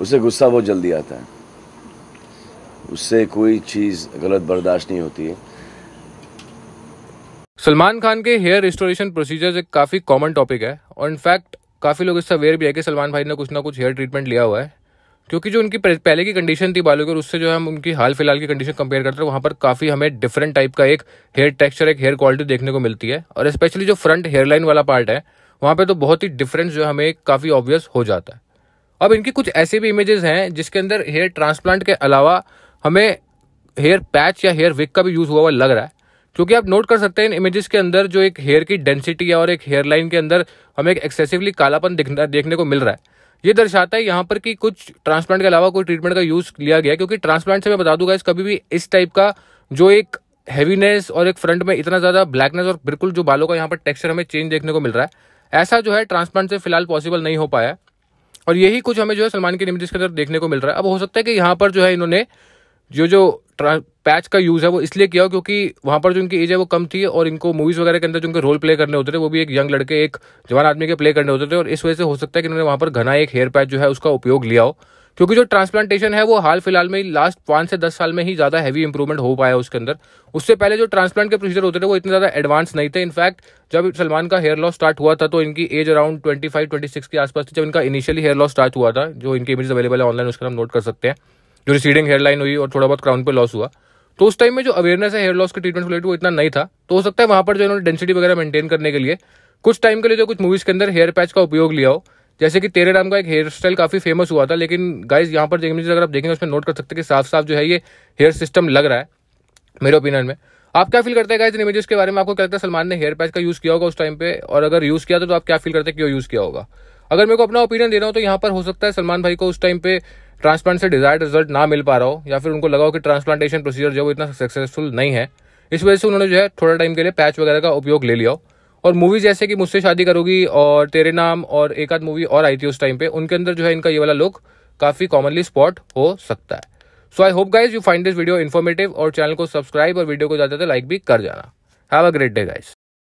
उसे गुस्सा बहुत जल्दी आता है उससे कोई चीज़ गलत बर्दाश्त नहीं होती है सलमान खान के हेयर रिस्टोरेशन प्रोसीजर्स एक काफ़ी कॉमन टॉपिक है और इनफैक्ट काफ़ी लोग इससे अवेयर भी है कि सलमान भाई ने कुछ ना कुछ हेयर ट्रीटमेंट लिया हुआ है क्योंकि जो उनकी पहले की कंडीशन थी बालों की और उससे जो हम उनकी हाल फिलहाल की कंडीशन कंपेयर करते हैं वहाँ पर काफ़ी हमें डिफरेंट टाइप का एक हेयर टेक्सचर एक हेयर क्वालिटी देखने को मिलती है और स्पेशली जो फ्रंट हेयरलाइन वाला पार्ट है वहाँ पर तो बहुत ही डिफरेंस जो हमें काफ़ी ऑब्वियस हो जाता है अब इनकी कुछ ऐसे भी इमेजेस हैं जिसके अंदर हेयर ट्रांसप्लांट के अलावा हमें हेयर पैच या हेयर विक का भी यूज़ हुआ हुआ लग रहा है क्योंकि आप नोट कर सकते हैं इन इमेजेस के अंदर जो एक हेयर की डेंसिटी और एक हेयर लाइन के अंदर हमें एक एक्सेसिवली कालापन दिखना देखने को मिल रहा है ये दर्शाता है यहाँ पर कि कुछ ट्रांसप्लांट के अलावा कोई ट्रीटमेंट का यूज़ लिया गया क्योंकि ट्रांसप्लांट से मैं बता दूंगा इस कभी भी इस टाइप का जो एक हैवीनेस और एक फ्रंट में इतना ज़्यादा ब्लैकनेस और बिल्कुल जो बालों का यहाँ पर टेक्सचर हमें चेंज देखने को मिल रहा है ऐसा जो है ट्रांसप्लांट से फिलहाल पॉसिबल नहीं हो पाया और यही कुछ हमें जो है सलमान की इमेजेस के अंदर देखने को मिल रहा है अब हो सकता है कि यहाँ पर जो है इन्होंने जो जो पैच का यूज़ है वो इसलिए किया क्योंकि वहाँ पर जो इनकी एज है वो कम थी और इनको मूवीज़ वगैरह के अंदर जो उनके रोल प्ले करने होते थे वो भी एक यंग लड़के एक जवान आदमी के प्ले करने होते थे और इस वजह से हो सकता है कि इन्होंने वहाँ पर घना एक हेयर पैच जो है उसका उपयोग लिया हो क्योंकि जो ट्रांसप्लांटेशन है वो हाल फिलहाल में लास्ट पांच से दस साल में ही ज़्यादा हैवी इंप्रूवमेंट हो पाया उसके अंदर उससे पहले जो ट्रांसप्लांट के प्रोसीजर होते थे वो इतने ज़्यादा एडवांस नहीं थे इनफैक्ट जब सलमान का हेयर लॉस स्टार्ट हुआ था तो इनकी age around twenty five twenty six के आसपास थी जब इनका इनिशियली हेयर लॉस स्टार्ट हुआ था जो इनकी इमेज अवेलेबल है ऑनलाइन उसका हम नोट कर सकते हैं जो रिसीडिंग हेयरलाइन हुई और थोड़ा बहुत क्राउन पर लॉस हुआ तो उस टाइम में जो अवेयरनेस है हेयर लॉस के ट्रीटमेंट रिलेटेड वो इतना नहीं था तो हो सकता है वहां पर जो इन्होंने डेंसिटी वगैरह मेंटेन करने के लिए कुछ टाइम के लिए जो कुछ मूवीज़ के अंदर हेयर पैच का उपयोग लिया हो जैसे कि तेरे राम का एक हेयर स्टाइल काफ़ी फेमस हुआ था लेकिन गाइज यहाँ पर देखने अगर आप देखेंगे उसमें नोट कर सकते हैं कि साफ साफ जो है ये हेयर सिस्टम लग रहा है मेरे ओपिनियन में आप क्या फील करते हैं गाइज इन इमेजेस के बारे में आपको क्या लगता है सलमान ने हेयर पैच का यूज़ किया होगा उस टाइम पे और अगर यूज़ किया था तो, तो आप क्या फील करते हैं क्यों यूज़ किया होगा अगर मेरे को अपना ओपिनियन दे रहा हूँ तो यहाँ पर हो सकता है सलमान भाई को उस टाइम पे ट्रांसप्लांट से डिजायर्ड रिजल्ट ना मिल पा रहा हो या फिर उनको लगा हो कि ट्रांसप्लांटेशन प्रोसीजर जो है वो इतना सक्सेसफुल नहीं है इस वजह से उन्होंने जो है थोड़ा टाइम के लिए पैच वगैरह का उपयोग ले लिया हो और मूवीज जैसे कि मुझसे शादी करोगी और तेरे नाम और एक आध मूवी और आई थी उस टाइम पे उनके अंदर जो है इनका ये वाला लुक काफ़ी कॉमनली स्पॉट हो सकता है so I hope guys you find this video informative और चैनल को सब्सक्राइब और वीडियो को ज़्यादा लाइक भी कर जाना have a great day guys